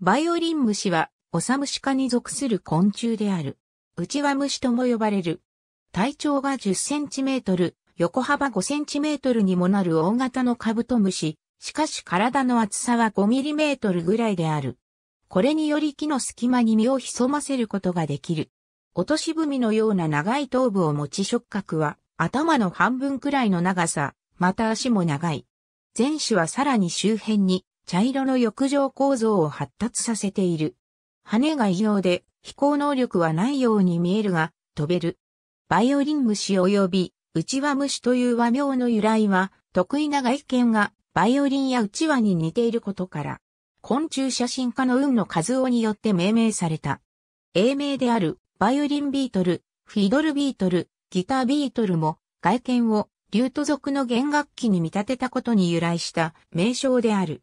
バイオリン虫は、オサムシ科に属する昆虫である。内輪虫とも呼ばれる。体長が10センチメートル、横幅5センチメートルにもなる大型のカブトムシ。しかし体の厚さは5ミリメートルぐらいである。これにより木の隙間に身を潜ませることができる。落とし踏みのような長い頭部を持ち触覚は、頭の半分くらいの長さ、また足も長い。前肢はさらに周辺に茶色の浴場構造を発達させている。羽が異様で飛行能力はないように見えるが、飛べる。バイオリン虫及び、内輪虫という和名の由来は、得意な外見がバイオリンや内輪に似ていることから、昆虫写真家の運の数尾によって命名された。英名であるバイオリンビートル、フィドルビートル、ギタービートルも外見をリュート族の弦楽器に見立てたことに由来した名称である。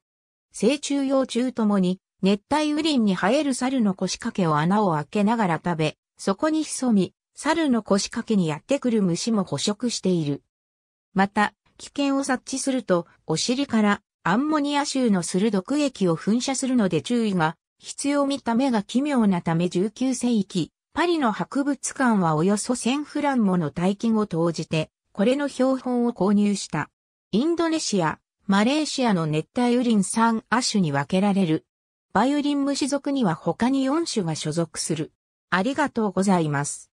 成虫幼虫ともに、熱帯雨林に生える猿の腰掛けを穴を開けながら食べ、そこに潜み、猿の腰掛けにやってくる虫も捕食している。また、危険を察知すると、お尻からアンモニア臭のする毒液を噴射するので注意が必要見た目が奇妙なため19世紀、パリの博物館はおよそ1000フランもの大金を投じて、これの標本を購入した。インドネシア、マレーシアの熱帯雨林3亜種に分けられる。バイオリン虫属には他に4種が所属する。ありがとうございます。